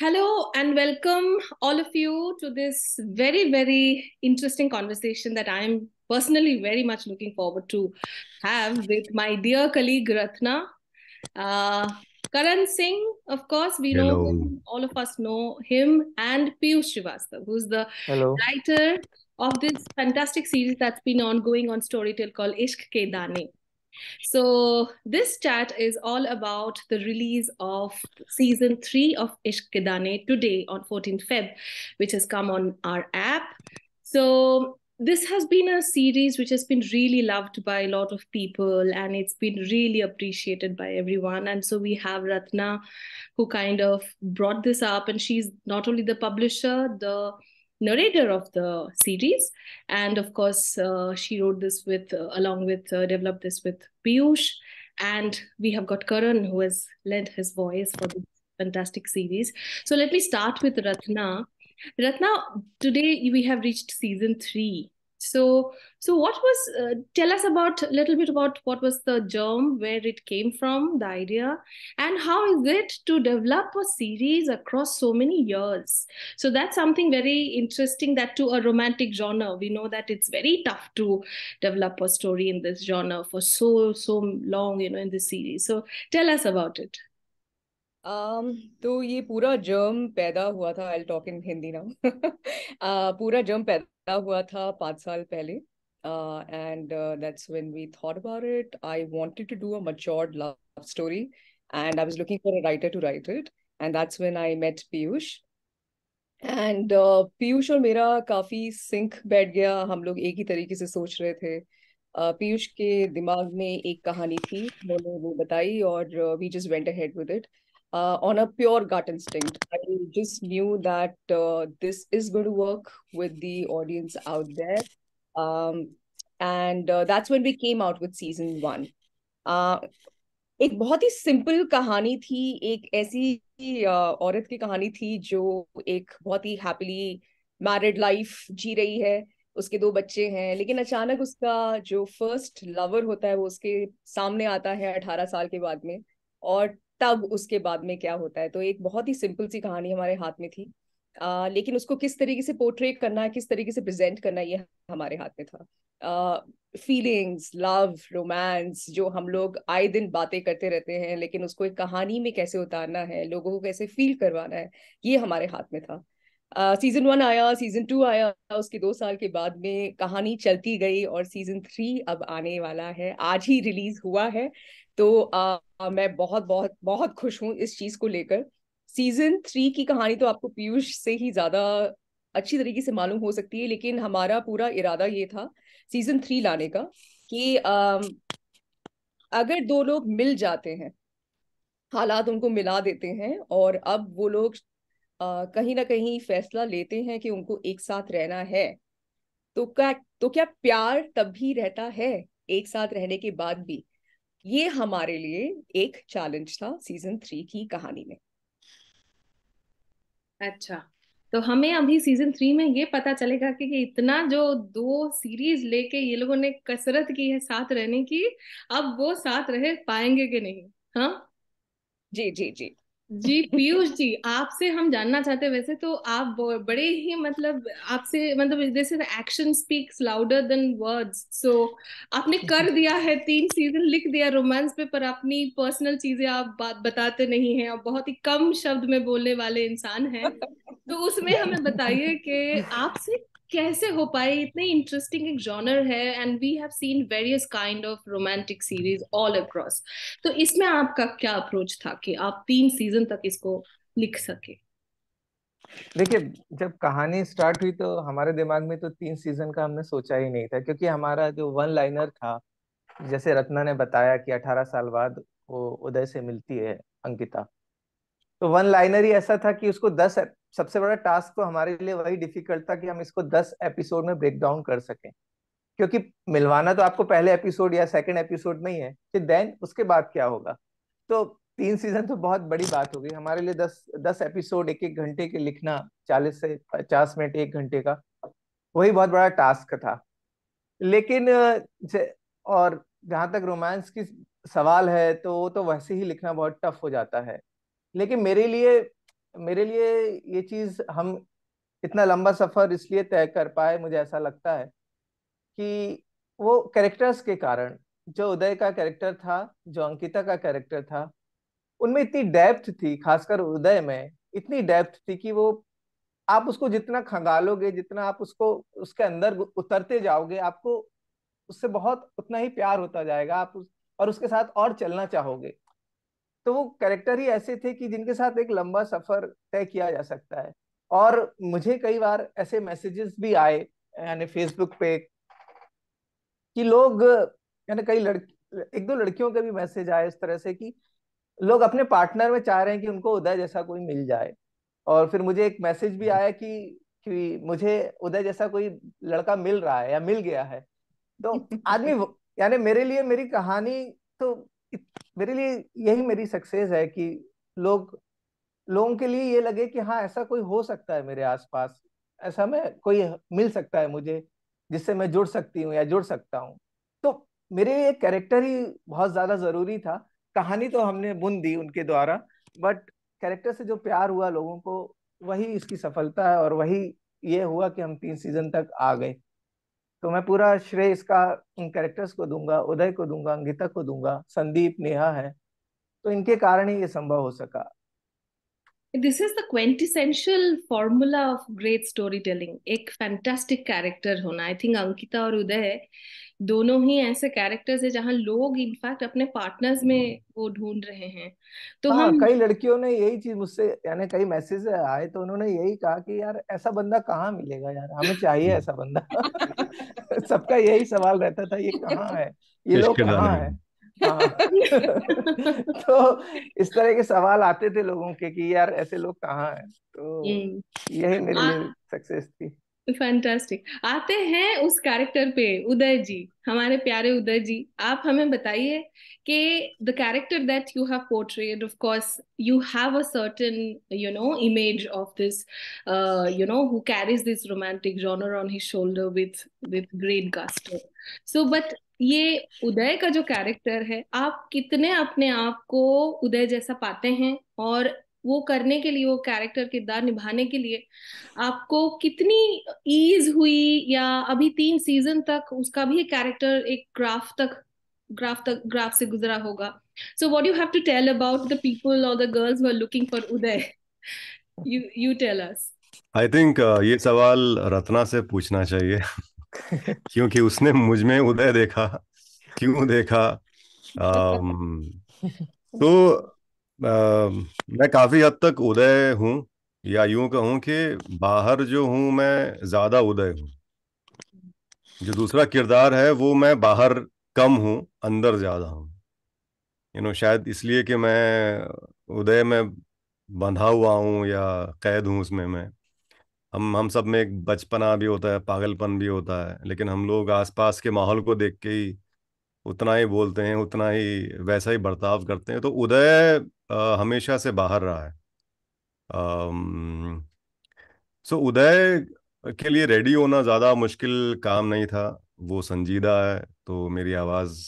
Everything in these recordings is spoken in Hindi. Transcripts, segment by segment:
Hello and welcome, all of you, to this very, very interesting conversation that I'm personally very much looking forward to have with my dear colleague Ratna. Uh, Karan Singh, of course, we Hello. know all of us know him, and Piyush Srivastav, who's the Hello. writer of this fantastic series that's been ongoing on Storytel called Ishq Ke Dane. So this chat is all about the release of season three of Ishq Kidane today on 14 Feb, which has come on our app. So this has been a series which has been really loved by a lot of people and it's been really appreciated by everyone and so we have ratna who kind of brought this up and she's not only the publisher the narrator of the series and of course uh, she wrote this with uh, along with uh, developed this with piyush and we have got karan who has lent his voice for this fantastic series so let me start with ratna ratna today we have reached season 3 so so what was uh, tell us about a little bit about what was the germ where it came from the idea and how is it to develop a series across so many years so that's something very interesting that to a romantic genre we know that it's very tough to develop a story in this genre for so so long you know in this series so tell us about it um, तो ये पूरा जर्म पैदा हुआ था I talk in Hindi now पूरा जर्म पैदा हुआ था पाँच साल पहले and that's when we thought about it I wanted to do a matured love story and I was looking for a writer to write it and that's when I met Piyush and Piyush और मेरा काफी सिंक बैठ गया हम लोग एक ही तरीके से सोच रहे थे पीयूष के दिमाग में एक कहानी थी उन्होंने वो बताई और we just went ahead with it uh, on a pure gut instinct. I just knew that uh, this is going to work with the audience out there. Um, and uh, that's when we came out with season one. Uh, एक बहुत ही सिंपल कहानी थी एक ऐसी औरत की कहानी थी जो एक बहुत ही हैप्पीली मैरिड लाइफ जी रही है उसके दो बच्चे हैं लेकिन अचानक उसका जो फर्स्ट लवर होता है वो उसके सामने आता है अठारह साल के बाद में और तब उसके बाद में क्या होता है तो एक बहुत ही सिंपल सी कहानी हमारे हाथ में थी आ, लेकिन उसको किस तरीके से पोर्ट्रेट करना है किस तरीके से प्रेजेंट करना है ये हमारे हाथ में था फीलिंग्स लव रोमांस जो हम लोग आए दिन बातें करते रहते हैं लेकिन उसको एक कहानी में कैसे उतारना है लोगों को कैसे फील करवाना है ये हमारे हाथ में था सीजन uh, वन आया सीजन टू आया उसके दो साल के बाद में कहानी चलती गई और सीजन थ्री अब आने वाला है आज ही रिलीज हुआ है तो आ, मैं बहुत बहुत बहुत खुश हूँ इस चीज को लेकर सीजन थ्री की कहानी तो आपको पीयूष से ही ज्यादा अच्छी तरीके से मालूम हो सकती है लेकिन हमारा पूरा इरादा ये था सीजन थ्री लाने का कि आ, अगर दो लोग मिल जाते हैं हालात उनको मिला देते हैं और अब वो लोग कहीं ना कहीं फैसला लेते हैं कि उनको एक साथ रहना है तो क्या तो क्या प्यार तब भी रहता है एक साथ रहने के बाद भी ये हमारे लिए एक चैलेंज था सीजन थ्री की कहानी में अच्छा तो हमें अभी सीजन थ्री में ये पता चलेगा कि, कि इतना जो दो सीरीज लेके ये लोगों ने कसरत की है साथ रहने की अब वो साथ रह पाएंगे कि नहीं हाँ जी जी जी जी पीयूष जी आपसे हम जानना चाहते हैं वैसे तो आप बड़े ही मतलब आपसे मतलब जैसे action speaks louder than words so आपने कर दिया है तीन सीजन लिख दिया रोमांस पे पर अपनी पर्सनल चीजें आप बात बताते नहीं हैं और बहुत ही कम शब्द में बोलने वाले इंसान हैं तो उसमें हमें बताइए कि आपसे कैसे हो पाए इतने इंटरेस्टिंग एक जॉनर है and we have seen various kind of romantic series all across तो इसमें आपका क्या अप्रोच था कि आप तीन सीजन तक इसको लिख सके देखिए जब कहानी स्टार्ट हुई तो हमारे दिमाग में तो तीन सीजन का हमने सोचा ही नहीं था क्योंकि हमारा जो वन लाइनर था जैसे रत्ना ने बताया कि 18 साल बाद वो उदय से मिलती है अंकिता तो वन लाइनर ही ऐसा था कि उसको दस सबसे बड़ा टास्क तो हमारे लिए वही डिफिकल्ट था कि हम इसको दस एपिसोड में ब्रेक डाउन कर सकें क्योंकि मिलवाना तो आपको पहले एपिसोड या सेकंड एपिसोड में ही है कि देन उसके बाद क्या होगा तो तीन सीजन तो बहुत बड़ी बात हो गई हमारे लिए दस दस एपिसोड एक एक घंटे के लिखना चालीस से पचास मिनट एक घंटे का वही बहुत बड़ा टास्क था लेकिन और जहाँ तक रोमांस की सवाल है तो वो तो वैसे ही लिखना बहुत टफ हो जाता है लेकिन मेरे लिए मेरे लिए ये चीज हम इतना लंबा सफर इसलिए तय कर पाए मुझे ऐसा लगता है कि वो कैरेक्टर्स के कारण जो उदय का कैरेक्टर था जो अंकिता का कैरेक्टर था उनमें इतनी डेप्थ थी खासकर उदय में इतनी डेप्थ थी कि वो आप उसको जितना खंगालोगे जितना आप उसको उसके अंदर उतरते जाओगे आपको उससे बहुत उतना ही प्यार होता जाएगा आप उस, और उसके साथ और चलना चाहोगे तो वो कैरेक्टर ही ऐसे थे कि जिनके साथ एक लंबा सफर तय किया जा सकता है और मुझे कई बार ऐसे मैसेजेस भी आए यानी फेसबुक पे कि लोग यानी कई लड़की एक दो लड़कियों के भी मैसेज आए इस तरह से कि लोग अपने पार्टनर में चाह रहे हैं कि उनको उदय जैसा कोई मिल जाए और फिर मुझे एक मैसेज भी आया कि कि मुझे उदय जैसा कोई लड़का मिल रहा है या मिल गया है तो आदमी यानी मेरे लिए मेरी कहानी तो मेरे लिए यही मेरी सक्सेस है कि लोग लोगों के लिए ये लगे कि हाँ ऐसा कोई हो सकता है मेरे आसपास ऐसा मैं कोई मिल सकता है मुझे जिससे मैं जुड़ सकती हूँ या जुड़ सकता हूँ तो मेरे लिए कैरेक्टर ही बहुत ज्यादा जरूरी था कहानी तो हमने बुन दी उनके द्वारा बट कैरेक्टर से जो प्यार हुआ लोगों को वही इसकी सफलता है और वही ये हुआ कि हम तीन सीजन तक आ गए तो मैं पूरा श्रेय इसका इन कैरेक्टर्स को दूंगा उदय को दूंगा अंगिता को दूंगा संदीप नेहा है तो इनके कारण ही ये संभव हो सका this is the quintessential formula of great story telling एक फैंटास्टिक कैरेक्टर होना आई थिंक अंकिता और उदय दोनों ही ऐसे कैरेक्टर्स है जहाँ लोग इनफैक्ट अपने पार्टनर्स में हाँ। वो ढूंढ रहे हैं तो हाँ, हम कई लड़कियों ने यही चीज मुझसे यानी कई मैसेज आए तो उन्होंने यही कहा कि यार ऐसा बंदा कहाँ मिलेगा यार हमें चाहिए ऐसा बंदा सबका यही सवाल रहता था ये कहाँ है ये लोग कहाँ है हाँ। तो इस तरह के सवाल आते थे लोगों के कि यार ऐसे लोग कहाँ हैं तो यही मेरी सक्सेस थी फैंटास्टिक आते हैं उस कैरेक्टर पे उदय जी हमारे प्यारे उदय जी आप हमें बताइए कि the character that you have portrayed of course you have a certain you know image of this you know who carries this romantic genre on his shoulder with with great gusto so but ये उदय का जो कैरेक्टर है आप कितने अपने आप को उदय जैसा पाते हैं और वो करने के लिए वो कैरेक्टर किरदार निभाने के लिए आपको कितनी ईज हुई या अभी तीन सीजन तक उसका भी कैरेक्टर एक ग्राफ तक ग्राफ तक ग्राफ से गुजरा होगा so what you have to tell about the people और the girls were looking for Uday you you tell us I think ये सवाल रत्ना से पूछना चाहिए क्योंकि उसने मुझ में उदय देखा क्यों देखा um, तो मैं काफ़ी हद तक उदय हूँ या यूं कहूँ कि बाहर जो हूँ मैं ज़्यादा उदय हूँ जो दूसरा किरदार है वो मैं बाहर कम हूँ अंदर ज़्यादा हूँ यू नो शायद इसलिए कि मैं उदय में बंधा हुआ हूँ या कैद हूँ उसमें मैं हम हम सब में एक बचपना भी होता है पागलपन भी होता है लेकिन हम लोग आसपास के माहौल को देख के ही उतना ही बोलते हैं उतना ही वैसा ही बर्ताव करते हैं तो उदय हमेशा से बाहर रहा है सो so, उदय के लिए रेडी होना ज़्यादा मुश्किल काम नहीं था वो संजीदा है तो मेरी आवाज़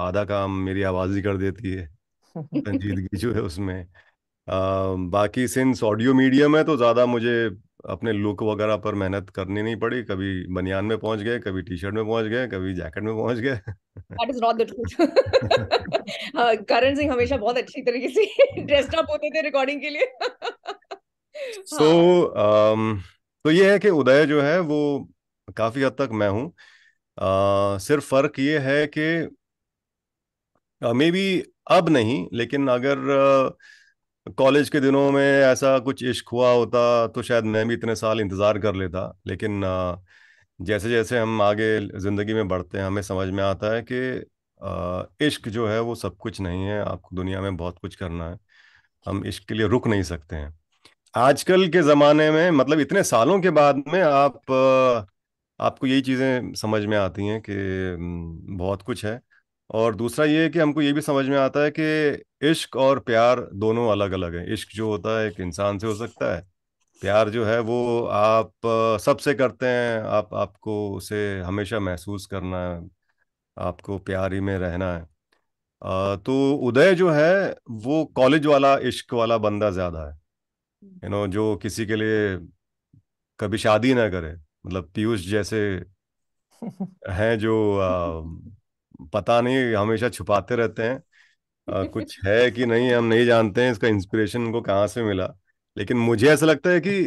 आधा काम मेरी आवाज़ ही कर देती है संजीदगी जो है उसमें आ, बाकी सिंस ऑडियो मीडियम है तो ज़्यादा मुझे अपने लुक वगैरह पर मेहनत करनी नहीं पड़ी कभी बनियान में पहुंच गए कभी टी शर्ट में पहुंच गए कभी जैकेट में पहुंच गए that is not the truth Karan Singh हमेशा बहुत अच्छी तरीके से ड्रेस्ड अप होते थे रिकॉर्डिंग के लिए सो so, हाँ। um, तो ये है कि उदय जो है वो काफी हद तक मैं हूँ uh, सिर्फ फर्क ये है कि मे uh, बी अब नहीं लेकिन अगर uh, कॉलेज के दिनों में ऐसा कुछ इश्क हुआ होता तो शायद मैं भी इतने साल इंतज़ार कर लेता लेकिन जैसे जैसे हम आगे ज़िंदगी में बढ़ते हैं हमें समझ में आता है कि इश्क जो है वो सब कुछ नहीं है आपको दुनिया में बहुत कुछ करना है हम इश्क के लिए रुक नहीं सकते हैं आजकल के ज़माने में मतलब इतने सालों के बाद में आप आपको यही चीज़ें समझ में आती हैं कि बहुत कुछ है और दूसरा ये है कि हमको ये भी समझ में आता है कि इश्क और प्यार दोनों अलग अलग हैं इश्क जो होता है एक इंसान से हो सकता है प्यार जो है वो आप सबसे करते हैं आप आपको उसे हमेशा महसूस करना है आपको प्यार ही में रहना है आ, तो उदय जो है वो कॉलेज वाला इश्क वाला बंदा ज़्यादा है यू नो जो किसी के लिए कभी शादी ना करे मतलब पीयूष जैसे हैं जो आ, पता नहीं हमेशा छुपाते रहते हैं आ, कुछ है कि नहीं हम नहीं जानते हैं इसका इंस्पिरेशन को कहाँ से मिला लेकिन मुझे ऐसा लगता है कि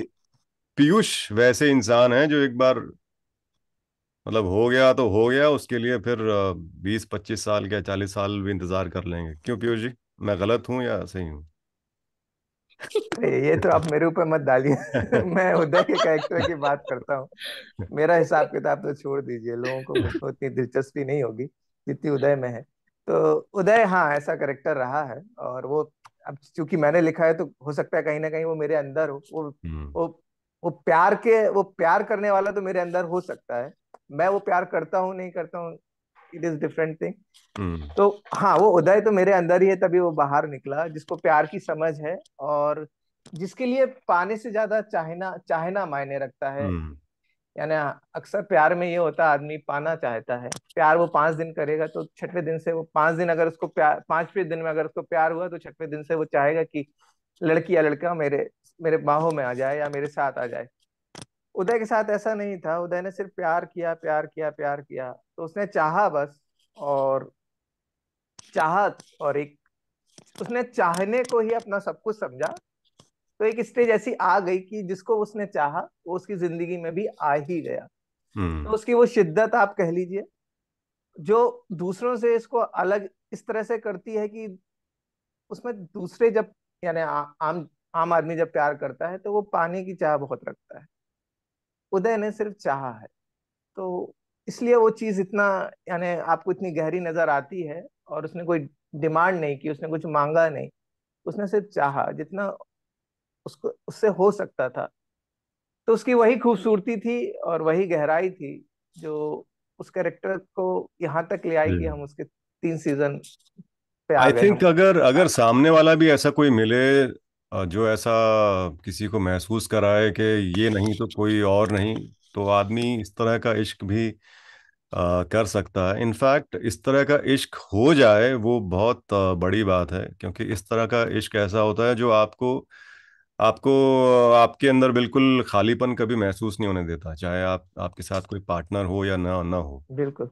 पीयूष वैसे इंसान है जो एक बार मतलब हो गया तो हो गया उसके लिए फिर बीस पच्चीस साल या चालीस साल भी इंतजार कर लेंगे क्यों पीयूष जी मैं गलत हूँ या सही हूँ ये तो आप मेरे ऊपर मत डालिए मैं उदय के कैरेक्टर की बात करता हूँ मेरा हिसाब किताब तो छोड़ दीजिए लोगों को उतनी दिलचस्पी नहीं होगी जितनी उदय में है तो उदय हाँ ऐसा करेक्टर रहा है और वो अब चूंकि मैंने लिखा है तो हो सकता है कहीं ना कहीं वो मेरे अंदर हो वो हम्म। वो वो प्यार के वो प्यार करने वाला तो मेरे अंदर हो सकता है मैं वो प्यार करता हूँ नहीं करता हूँ इट इज डिफरेंट थिंग तो हाँ वो उदय तो मेरे अंदर ही है तभी वो बाहर निकला जिसको प्यार की समझ है और जिसके लिए पाने से ज्यादा चाहना चाहना मायने रखता है हम्म। यानी अक्सर प्यार में ये होता है आदमी पाना चाहता है प्यार वो पांच दिन करेगा तो छठवें दिन से वो पांच दिन अगर उसको प्यार पांचवें दिन में अगर उसको प्यार हुआ तो छठवें दिन से वो चाहेगा कि लड़की या लड़का मेरे मेरे बाहों में आ जाए या मेरे साथ आ जाए उदय के साथ ऐसा नहीं था उदय ने सिर्फ प्यार किया प्यार किया प्यार किया तो उसने चाहा बस और चाहत और एक उसने चाहने को ही अपना सब कुछ समझा तो एक स्टेज ऐसी आ गई कि जिसको उसने चाहा वो उसकी जिंदगी में भी आ ही गया हम्म। तो उसकी वो शिद्दत आप कह लीजिए जो दूसरों से इसको अलग इस तरह से करती है कि उसमें दूसरे जब यानी आम आम आदमी जब प्यार करता है तो वो पाने की चाह बहुत रखता है उदय ने सिर्फ चाह है तो इसलिए वो चीज इतना यानी आपको इतनी गहरी नजर आती है और उसने कोई डिमांड नहीं की उसने कुछ मांगा नहीं उसने सिर्फ चाहा जितना उसको उससे हो सकता था तो उसकी वही खूबसूरती थी और वही गहराई थी जो उस कैरेक्टर को यहाँ तक ले आई कि हम उसके तीन सीजन पे आई थिंक अगर अगर हाँ। सामने वाला भी ऐसा कोई मिले जो ऐसा किसी को महसूस कराए कि ये नहीं तो कोई और नहीं तो आदमी इस तरह का इश्क भी आ, कर सकता है इनफैक्ट इस तरह का इश्क हो जाए वो बहुत बड़ी बात है क्योंकि इस तरह का इश्क ऐसा होता है जो आपको आपको आपके अंदर बिल्कुल खालीपन कभी महसूस नहीं होने देता चाहे आप आपके साथ कोई पार्टनर हो या ना ना हो बिल्कुल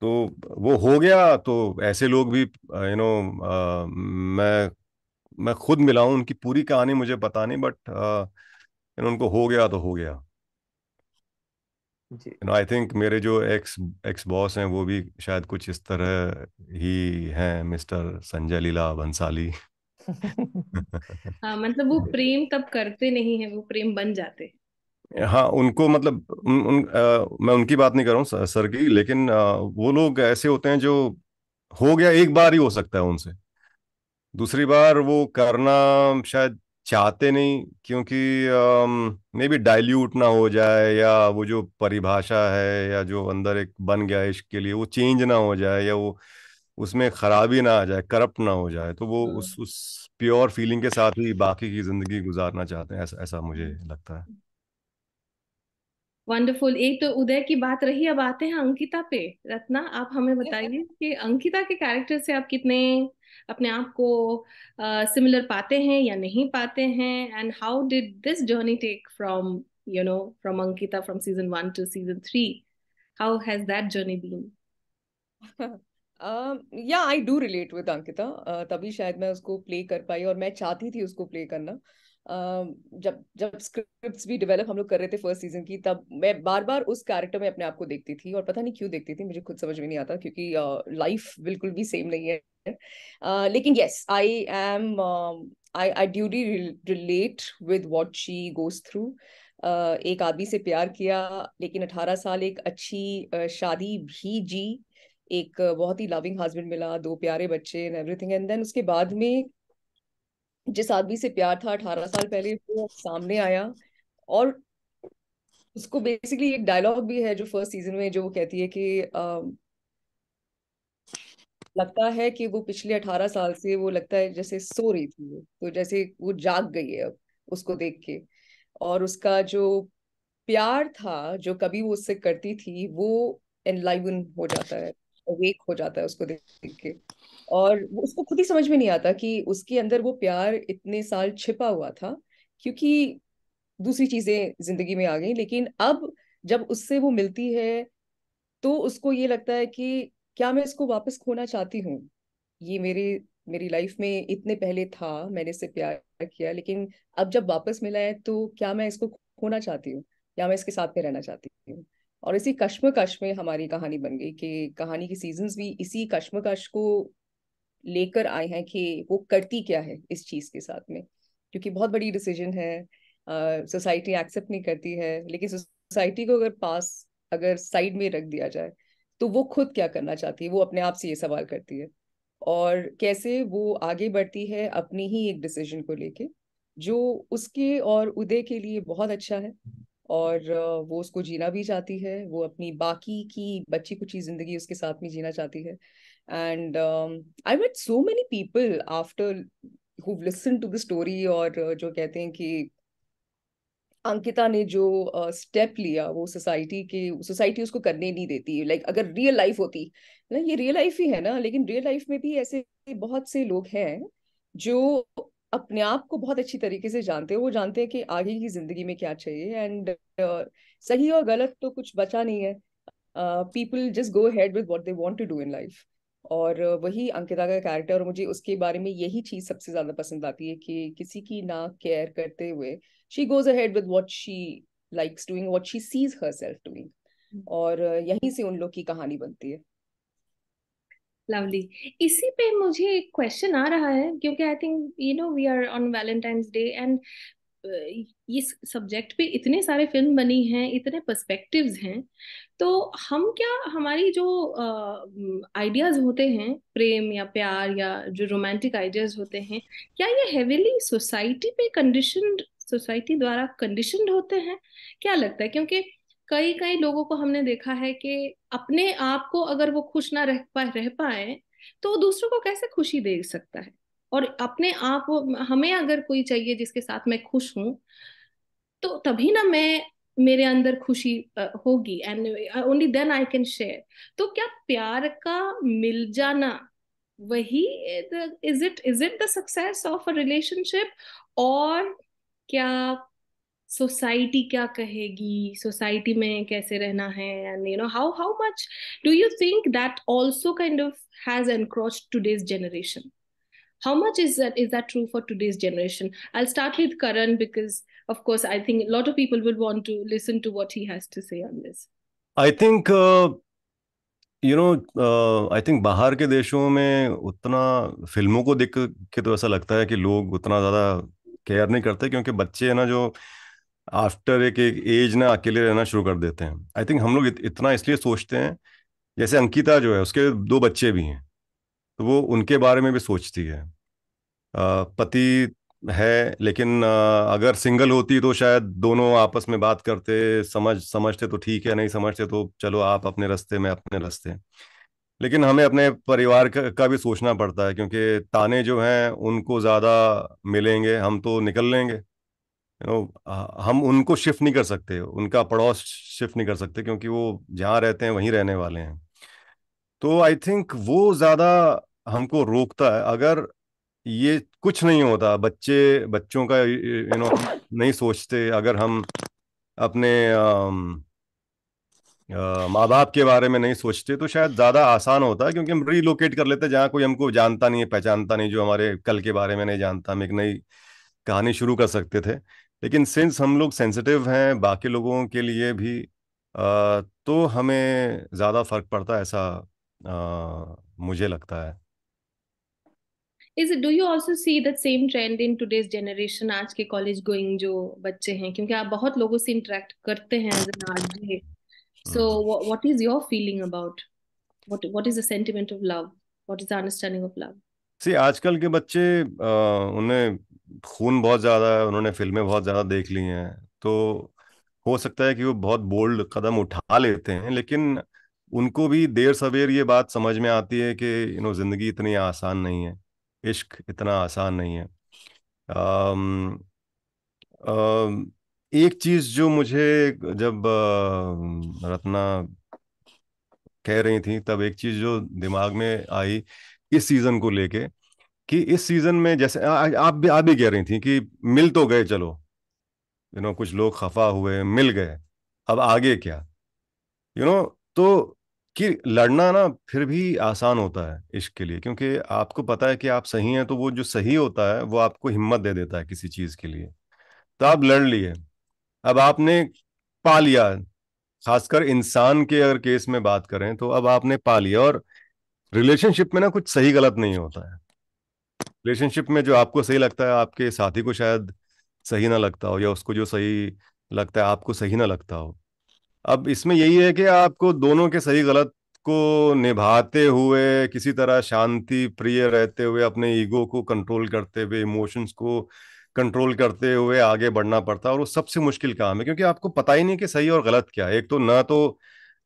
तो वो हो गया तो ऐसे लोग भी यू नो मैं मैं खुद मिला हूँ उनकी पूरी कहानी मुझे पता नहीं बट यू नो उनको हो गया तो हो गया यू नो आई थिंक मेरे जो एक्स एक्स बॉस हैं वो भी शायद कुछ इस तरह ही हैं मिस्टर संजय लीला भंसाली हाँ मतलब वो प्रेम तब करते नहीं है वो प्रेम बन जाते हाँ उनको मतलब उन, उन आ, मैं उनकी बात नहीं कर रहा हूँ सर की लेकिन आ, वो लोग ऐसे होते हैं जो हो गया एक बार ही हो सकता है उनसे दूसरी बार वो करना शायद चाहते नहीं क्योंकि मे बी डाइल्यूट ना हो जाए या वो जो परिभाषा है या जो अंदर एक बन गया इश्क के लिए वो चेंज ना हो जाए या वो उसमें खराबी ना आ जाए करप्ट ना हो जाए तो वो उस हाँ। उस प्योर फीलिंग के साथ ही बाकी की जिंदगी गुजारना चाहते हैं ऐसा ऐसा मुझे लगता है वंडरफुल एक तो उदय की बात रही अब आते हैं अंकिता पे रत्ना आप हमें बताइए कि अंकिता के कैरेक्टर से आप कितने अपने आप को सिमिलर uh, पाते हैं या नहीं पाते हैं and how did this journey take from you know from Ankita from season one to season three how has that journey been या I do relate with Ankita तभी शायद मैं उसको प्ले कर पाई और मैं चाहती थी उसको प्ले करना Uh, जब जब स्क्रिप्ट्स भी डेवलप हम लोग कर रहे थे फर्स्ट सीजन की तब मैं बार बार उस कैरेक्टर में अपने आप को देखती थी और पता नहीं क्यों देखती थी मुझे खुद समझ में नहीं आता क्योंकि लाइफ uh, बिल्कुल भी सेम नहीं है uh, लेकिन yes I am I I'd relate with what she goes through एक आदमी से प्यार किया लेकिन अठारह साल एक अच्छी शादी भी जी एक बहुत ही लविंग हस्बैंड मिला दो प्यारे बच्चे एंड एवरीथिंग एंड देन उसके बाद में जिस आदमी से प्यार था अठारह साल पहले वो सामने आया और उसको बेसिकली एक डायलॉग भी है जो फर्स्ट सीजन में जो वो कहती है कि आ, um, लगता है कि वो पिछले अठारह साल से वो लगता है जैसे सो रही थी तो जैसे वो जाग गई है अब उसको देख के और उसका जो प्यार था जो कभी वो उससे करती थी वो एनलाइवन हो जाता है अवेक हो जाता है उसको देख के और उसको खुद ही समझ में नहीं आता कि उसके अंदर वो प्यार इतने साल छिपा हुआ था क्योंकि दूसरी चीजें जिंदगी में आ गई लेकिन अब जब उससे वो मिलती है तो उसको ये लगता है कि क्या मैं इसको वापस खोना चाहती हूँ ये मेरे मेरी लाइफ में इतने पहले था मैंने इससे प्यार किया लेकिन अब जब वापस मिला है तो क्या मैं इसको खोना चाहती हूँ या मैं इसके साथ में रहना चाहती हूँ और इसी कश्मकश में हमारी कहानी बन गई कि कहानी के सीजन्स भी इसी कश्मकश को लेकर आए हैं कि वो करती क्या है इस चीज़ के साथ में क्योंकि बहुत बड़ी डिसीजन है सोसाइटी एक्सेप्ट नहीं करती है लेकिन सोसाइटी को अगर पास अगर साइड में रख दिया जाए तो वो खुद क्या करना चाहती है वो अपने आप से ये सवाल करती है और कैसे वो आगे बढ़ती है अपनी ही एक डिसीजन को लेके जो उसके और उदय के लिए बहुत अच्छा है और वो उसको जीना भी चाहती है वो अपनी बाकी की बच्ची कुछ जिंदगी उसके साथ में जीना चाहती है and I met so many people after who listen to the story और जो कहते हैं कि अंकिता ने जो स्टेप uh, लिया वो सोसाइटी के सोसाइटी उसको करने नहीं देती लाइक like, अगर रियल लाइफ होती ना ये रियल लाइफ ही है ना लेकिन रियल लाइफ में भी ऐसे बहुत से लोग हैं जो अपने आप को बहुत अच्छी तरीके से जानते हैं वो जानते हैं कि आगे की जिंदगी में क्या चाहिए एंड uh, सही और गलत तो कुछ बचा नहीं है people just go ahead with what they want to do in life और वही अंकिता का कैरेक्टर और मुझे उसके बारे में यही चीज सबसे ज्यादा पसंद आती है कि किसी की ना केयर करते हुए she goes ahead with what she likes doing what she sees herself doing और यहीं से उन लोग की कहानी बनती है लवली इसी पे मुझे एक क्वेश्चन आ रहा है क्योंकि I think you know we are on Valentine's day and इस सब्जेक्ट पे इतने सारे फिल्म बनी हैं इतने पर्सपेक्टिव्स हैं तो हम क्या हमारी जो आइडियाज uh, होते हैं प्रेम या प्यार या जो रोमांटिक आइडियाज होते हैं क्या ये हेविली सोसाइटी पे कंडीशन सोसाइटी द्वारा कंडीशन होते हैं क्या लगता है क्योंकि कई कई लोगों को हमने देखा है कि अपने आप को अगर वो खुश ना रह पाए रह पाए तो वो दूसरों को कैसे खुशी दे सकता है और अपने आप हमें अगर कोई चाहिए जिसके साथ मैं खुश हूं तो तभी ना मैं मेरे अंदर खुशी होगी and only then I can share तो क्या प्यार का मिल जाना वही is it is it the success of a relationship और क्या सोसाइटी क्या कहेगी सोसाइटी में कैसे रहना है and you know how how much do you think that also kind of has encroach today's generation how much is that is that true for today's generation I start with Karan because of course I think lot of people will want to listen to what he has to say on this I think you know I think बाहर के देशों में उतना फिल्मों को देख के तो ऐसा लगता है कि लोग उतना ज़्यादा केयर नहीं करते क्योंकि बच्चे ना जो आफ्टर एक एक एज ना अकेले रहना शुरू कर देते हैं आई थिंक हम लोग इत, इतना इसलिए सोचते हैं जैसे अंकिता जो है उसके दो बच्चे भी हैं तो वो उनके बारे में भी सोचती है पति है लेकिन अगर सिंगल होती तो शायद दोनों आपस में बात करते समझ समझते तो ठीक है नहीं समझते तो चलो आप अपने रास्ते में अपने रास्ते लेकिन हमें अपने परिवार का, का भी सोचना पड़ता है क्योंकि ताने जो हैं उनको ज़्यादा मिलेंगे हम तो निकल लेंगे यू नो हम उनको शिफ्ट नहीं कर सकते उनका पड़ोस शिफ्ट नहीं कर सकते क्योंकि वो जहाँ रहते हैं वहीं रहने वाले हैं तो आई थिंक वो ज़्यादा हमको रोकता है अगर ये कुछ नहीं होता बच्चे बच्चों का यू नो नहीं सोचते अगर हम अपने माँ बाप के बारे में नहीं सोचते तो शायद ज़्यादा आसान होता है क्योंकि हम रीलोकेट कर लेते हैं जहाँ कोई हमको जानता नहीं है पहचानता नहीं जो हमारे कल के बारे में नहीं जानता हम एक नई कहानी शुरू कर सकते थे लेकिन सिंस हम लोग सेंसिटिव हैं बाकी लोगों के लिए भी आ, तो हमें ज़्यादा फर्क पड़ता है ऐसा आ, मुझे लगता है is do you also see that same trend in today's generation आज के कॉलेज गोइंग जो बच्चे हैं क्योंकि आप बहुत लोगों से इंटरेक्ट करते हैं as an RJ so what is your feeling about what what is the sentiment of love what is the understanding of love see आजकल के बच्चे आ, उन्हें खून बहुत ज़्यादा है उन्होंने फिल्में बहुत ज़्यादा देख ली हैं तो हो सकता है कि वो बहुत बोल्ड कदम उठा लेते हैं लेकिन उनको भी देर सवेर ये बात समझ में आती है कि यू नो ज़िंदगी इतनी आसान नहीं है इश्क इतना आसान नहीं है आ, आ, एक चीज़ जो मुझे जब रत्ना कह रही थी तब एक चीज़ जो दिमाग में आई इस सीज़न को लेके कि इस सीजन में जैसे आ, आ, आप भी आप भी कह रही थी कि मिल तो गए चलो यू you नो know, कुछ लोग खफा हुए मिल गए अब आगे क्या यू you नो know, तो कि लड़ना ना फिर भी आसान होता है इश्क के लिए क्योंकि आपको पता है कि आप सही हैं तो वो जो सही होता है वो आपको हिम्मत दे देता है किसी चीज़ के लिए तो आप लड़ लिए अब आपने पा लिया खासकर इंसान के अगर केस में बात करें तो अब आपने पा लिया और रिलेशनशिप में ना कुछ सही गलत नहीं होता है रिलेशनशिप में जो आपको सही लगता है आपके साथी को शायद सही ना लगता हो या उसको जो सही लगता है आपको सही ना लगता हो अब इसमें यही है कि आपको दोनों के सही गलत को निभाते हुए किसी तरह शांति प्रिय रहते हुए अपने ईगो को कंट्रोल करते हुए इमोशंस को कंट्रोल करते हुए आगे बढ़ना पड़ता है और वो सबसे मुश्किल काम है क्योंकि आपको पता ही नहीं कि सही और गलत क्या है एक तो ना तो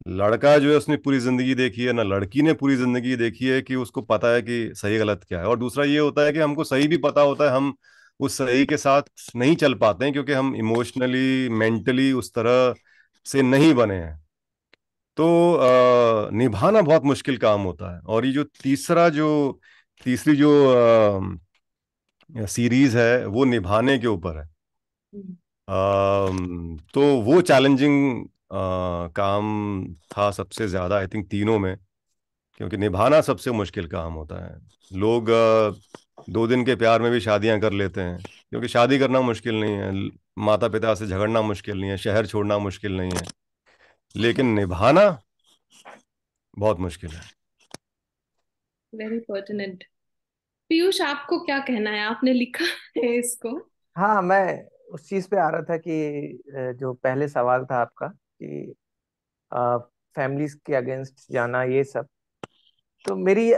लड़का जो है उसने पूरी जिंदगी देखी है ना लड़की ने पूरी जिंदगी देखी है कि उसको पता है कि सही गलत क्या है और दूसरा ये होता है कि हमको सही भी पता होता है हम उस सही के साथ नहीं चल पाते हैं क्योंकि हम इमोशनली मेंटली उस तरह से नहीं बने हैं तो आ, निभाना बहुत मुश्किल काम होता है और ये जो तीसरा जो तीसरी जो आ, सीरीज है वो निभाने के ऊपर है आ, हम्म। तो वो चैलेंजिंग काम था सबसे ज़्यादा आई थिंक तीनों में क्योंकि निभाना सबसे मुश्किल काम होता है लोग दो दिन के प्यार में भी शादियां कर लेते हैं क्योंकि शादी करना मुश्किल नहीं है माता पिता से झगड़ना मुश्किल नहीं है शहर छोड़ना मुश्किल नहीं है लेकिन निभाना बहुत मुश्किल है वेरी पर्टिनेंट पीयूष आपको क्या कहना है आपने लिखा है इसको हाँ मैं उस चीज पे आ रहा था कि जो पहले सवाल था आपका कि फैमिलीज के अगेंस्ट जाना ये सब तो मेरी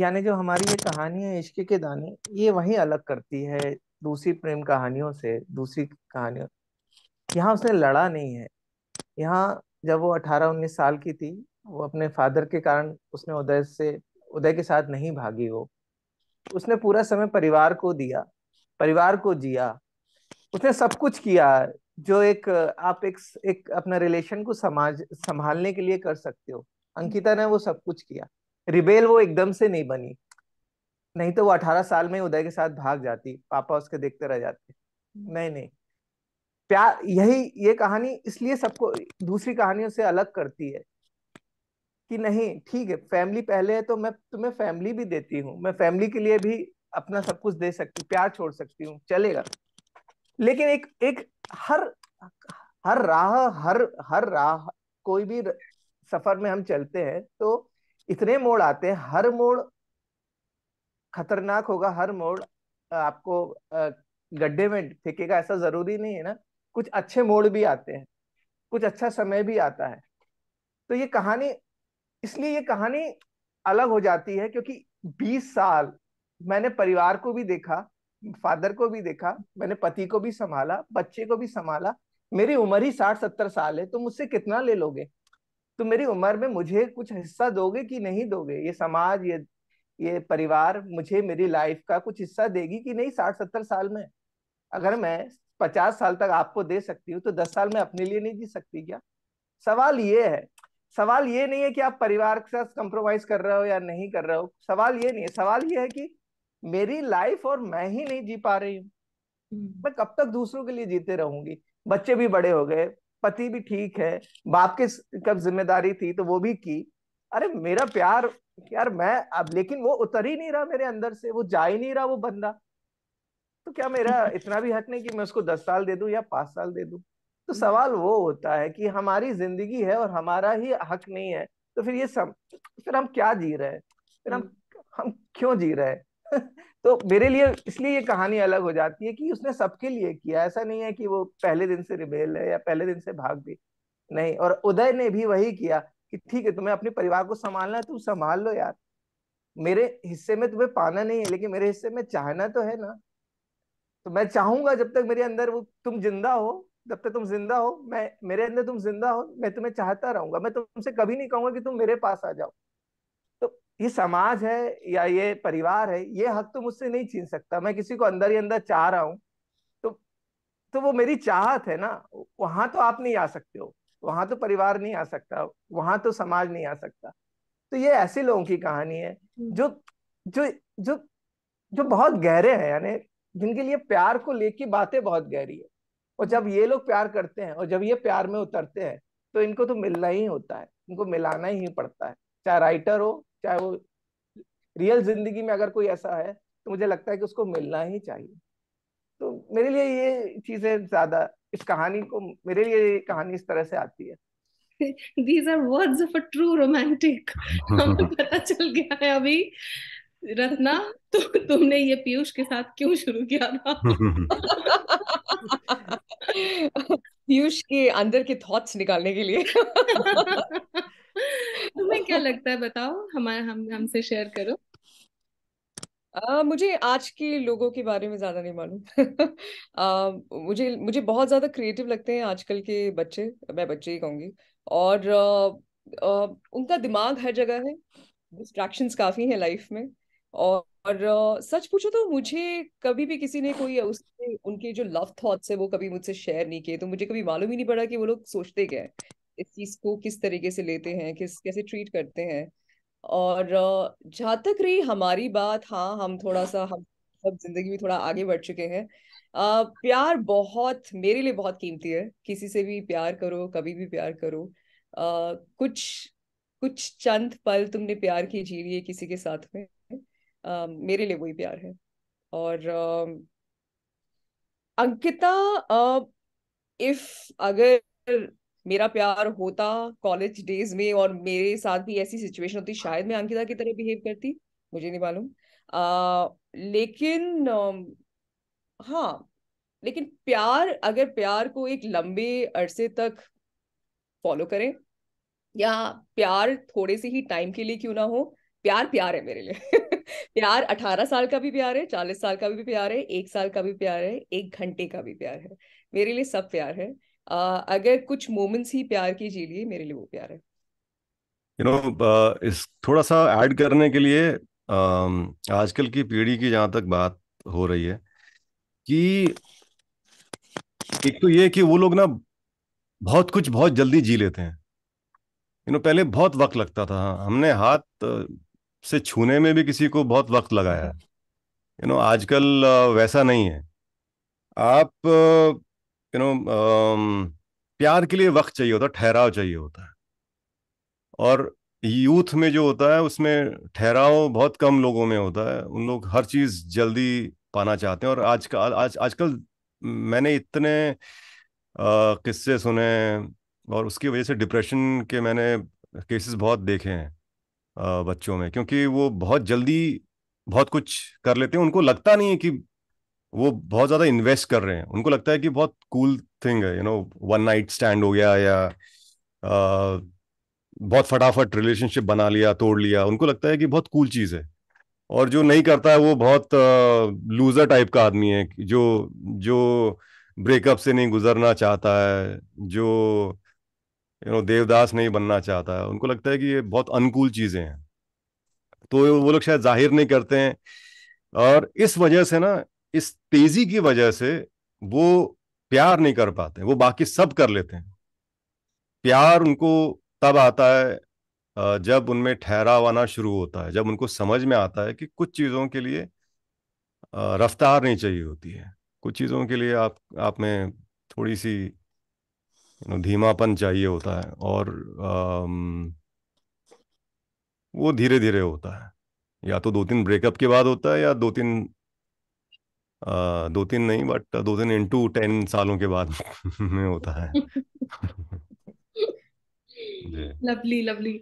यानी जो हमारी ये कहानी है इश्क के दाने ये वही अलग करती है दूसरी प्रेम कहानियों से दूसरी कहानियों यहाँ उसने लड़ा नहीं है यहाँ जब वो अठारह उन्नीस साल की थी वो अपने फादर के कारण उसने उदय से उदय के साथ नहीं भागी वो उसने पूरा समय परिवार को दिया परिवार को जिया उसने सब कुछ किया जो एक आप एक एक अपना रिलेशन को समाज संभालने के लिए कर सकते हो अंकिता ने वो सब कुछ किया रिबेल वो एकदम से नहीं बनी नहीं तो वो अठारह साल में उदय के साथ भाग जाती पापा उसके देखते रह जाते नहीं नहीं प्यार यही ये कहानी इसलिए सबको दूसरी कहानियों से अलग करती है कि नहीं ठीक है फैमिली पहले है तो मैं तुम्हें फैमिली भी देती हूँ मैं फैमिली के लिए भी अपना सब कुछ दे सकती प्यार छोड़ सकती हूँ चलेगा लेकिन एक एक हर हर राह हर हर राह कोई भी सफर में हम चलते हैं तो इतने मोड़ आते हैं हर मोड़ खतरनाक होगा हर मोड़ आपको गड्ढे में फेंकेगा ऐसा जरूरी नहीं है ना कुछ अच्छे मोड़ भी आते हैं कुछ अच्छा समय भी आता है तो ये कहानी इसलिए ये कहानी अलग हो जाती है क्योंकि 20 साल मैंने परिवार को भी देखा फादर को भी देखा मैंने पति को भी संभाला बच्चे को भी संभाला मेरी उम्र ही साठ सत्तर साल है तो मुझसे कितना ले लोगे तो मेरी उम्र में मुझे कुछ हिस्सा दोगे कि नहीं दोगे ये समाज ये ये परिवार मुझे मेरी लाइफ का कुछ हिस्सा देगी कि नहीं साठ सत्तर साल में अगर मैं पचास साल तक आपको दे सकती हूँ तो दस साल में अपने लिए नहीं जी सकती क्या सवाल ये है सवाल ये नहीं है कि आप परिवार के साथ कंप्रोमाइज कर रहे हो या नहीं कर रहे हो सवाल ये नहीं है सवाल ये है कि मेरी लाइफ और मैं ही नहीं जी पा रही हूँ हम्म। मैं कब तक दूसरों के लिए जीते रहूंगी बच्चे भी बड़े हो गए पति भी ठीक है बाप के कब जिम्मेदारी थी तो वो भी की अरे मेरा प्यार यार मैं अब लेकिन वो उतर ही नहीं रहा मेरे अंदर से वो जा ही नहीं रहा वो बंदा तो क्या मेरा इतना भी हक नहीं कि मैं उसको दस साल दे दू या पांच साल दे दू तो हम्म। सवाल वो होता है कि हमारी जिंदगी है और हमारा ही हक नहीं है तो फिर ये सब फिर हम क्या जी रहे हैं फिर हम हम्म। हम क्यों जी रहे हैं तो मेरे लिए इसलिए ये कहानी अलग हो जाती है कि उसने सबके लिए किया ऐसा नहीं है कि वो पहले दिन से रिबेल है या पहले दिन से भाग गई नहीं और उदय ने भी वही किया कि ठीक है तुम्हें अपने परिवार को संभालना है तुम संभाल लो यार मेरे हिस्से में तुम्हें पाना नहीं है लेकिन मेरे हिस्से में चाहना तो है ना तो मैं चाहूंगा जब तक मेरे अंदर वो तुम जिंदा हो जब तक तुम जिंदा हो मैं मेरे अंदर तुम जिंदा हो मैं तुम्हें चाहता रहूंगा मैं तुमसे कभी नहीं कहूंगा कि तुम मेरे पास आ जाओ ये समाज है या ये परिवार है ये हक तो मुझसे नहीं छीन सकता मैं किसी को अंदर ही अंदर चाह रहा हूँ तो तो वो मेरी चाहत है ना वहां तो आप नहीं आ सकते हो वहां तो परिवार नहीं आ सकता वहां तो समाज नहीं आ सकता तो ये ऐसे लोगों की कहानी है हम्म। जो जो जो जो बहुत गहरे हैं यानी जिनके लिए प्यार को लेके बातें बहुत गहरी है और जब ये लोग प्यार करते हैं और जब ये प्यार में उतरते हैं तो इनको तो मिलना ही होता है इनको मिलाना ही पड़ता है चाहे राइटर हो चाहे वो रियल जिंदगी में अगर कोई ऐसा है तो मुझे लगता है कि उसको मिलना ही चाहिए तो मेरे लिए ये चीजें ज्यादा इस कहानी को मेरे लिए कहानी इस तरह से आती है these are words of a true romantic पता चल गया है अभी रत्ना तो तुमने ये पीयूष के साथ क्यों शुरू किया था पीयूष के अंदर के थॉट्स निकालने के लिए तुम्हें क्या लगता है बताओ हमारे हम हमसे शेयर करो आ, मुझे आज के लोगों के बारे में ज़्यादा नहीं मालूम मुझे मुझे बहुत ज़्यादा क्रिएटिव लगते हैं आजकल के बच्चे मैं बच्चे ही कहूंगी और आ, आ, उनका दिमाग हर जगह है डिस्ट्रैक्शन काफ़ी हैं लाइफ में और, और सच पूछो तो मुझे कभी भी किसी ने कोई उसके उनके जो लव थॉट्स है वो कभी मुझसे शेयर नहीं किए तो मुझे कभी मालूम ही नहीं पड़ा कि वो लोग सोचते क्या है इस चीज को किस तरीके से लेते हैं किस कैसे ट्रीट करते हैं और जहाँ तक रही हमारी बात हाँ हम थोड़ा सा हम सब जिंदगी में थोड़ा आगे बढ़ चुके हैं प्यार बहुत मेरे लिए बहुत कीमती है किसी से भी प्यार करो कभी भी प्यार करो आ, कुछ कुछ चंद पल तुमने प्यार की जी लिए किसी के साथ में आ, मेरे लिए वही प्यार है और आ, अंकिता इफ अगर मेरा प्यार होता कॉलेज डेज में और मेरे साथ भी ऐसी सिचुएशन होती शायद मैं अंकिता की तरह बिहेव करती मुझे नहीं मालूम लेकिन हाँ लेकिन प्यार अगर प्यार को एक लंबे अरसे तक फॉलो करें या प्यार थोड़े से ही टाइम के लिए क्यों ना हो प्यार प्यार है मेरे लिए प्यार अठारह साल का भी प्यार है चालीस साल का भी प्यार है एक साल का भी प्यार है एक घंटे का भी प्यार है मेरे लिए सब प्यार है uh, अगर कुछ मोमेंट्स ही प्यार के जी लिए मेरे लिए वो प्यार है you you know know, uh, इस थोड़ा सा ऐड करने के लिए uh, आजकल की पीढ़ी की जहाँ तक बात हो रही है कि एक तो ये कि वो लोग ना बहुत कुछ बहुत जल्दी जी लेते हैं यू नो पहले बहुत वक्त लगता था हमने हाथ से छूने में भी किसी को बहुत वक्त लगाया है यू नो आजकल वैसा नहीं है आप यू नो um, प्यार के लिए वक्त चाहिए होता है ठहराव चाहिए होता है और यूथ में जो होता है उसमें ठहराव बहुत कम लोगों में होता है उन लोग हर चीज जल्दी पाना चाहते हैं और आज का आज आजकल मैंने इतने किस्से सुने और उसकी वजह से डिप्रेशन के मैंने केसेस बहुत देखे हैं बच्चों में क्योंकि वो बहुत जल्दी बहुत कुछ कर लेते हैं उनको लगता नहीं है कि वो बहुत ज्यादा इन्वेस्ट कर रहे हैं उनको लगता है कि बहुत कूल थिंग है you know one night stand हो गया या आ, बहुत फटाफट रिलेशनशिप बना लिया तोड़ लिया उनको लगता है कि बहुत कूल चीज है और जो नहीं करता है वो बहुत लूजर टाइप का आदमी है जो जो ब्रेकअप से नहीं गुजरना चाहता है जो यू नो देवदास नहीं बनना चाहता है उनको लगता है कि ये बहुत अनकूल चीजें हैं तो वो लोग शायद जाहिर नहीं करते हैं और इस वजह से ना इस तेजी की वजह से वो प्यार नहीं कर पाते वो बाकी सब कर लेते हैं प्यार उनको तब आता है जब उनमें ठहराव आना शुरू होता है जब उनको समझ में आता है कि कुछ चीज़ों के लिए रफ्तार नहीं चाहिए होती है कुछ चीज़ों के लिए आप आप में थोड़ी सी धीमापन चाहिए होता है और वो धीरे धीरे होता है या तो दो तीन ब्रेकअप के बाद होता है या दो तीन दो तीन नहीं बट दो तीन इंटू टेन सालों के बाद में होता है lovely lovely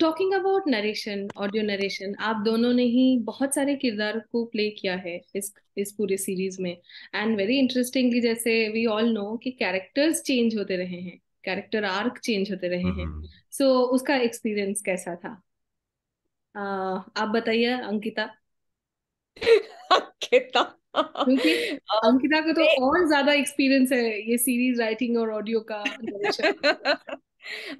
talking about narration audio narration आप दोनों ने ही बहुत सारे किरदार को प्ले किया है इस इस पूरे सीरीज में एंड वेरी इंटरेस्टिंगली जैसे वी ऑल नो कि कैरेक्टर्स चेंज होते रहे हैं कैरेक्टर आर्क चेंज होते रहे हैं सो हम्म। so, उसका एक्सपीरियंस कैसा था uh, आप बताइए अंकिता अंकिता क्योंकि अंकिता को तो और ज्यादा एक्सपीरियंस है ये सीरीज राइटिंग और ऑडियो का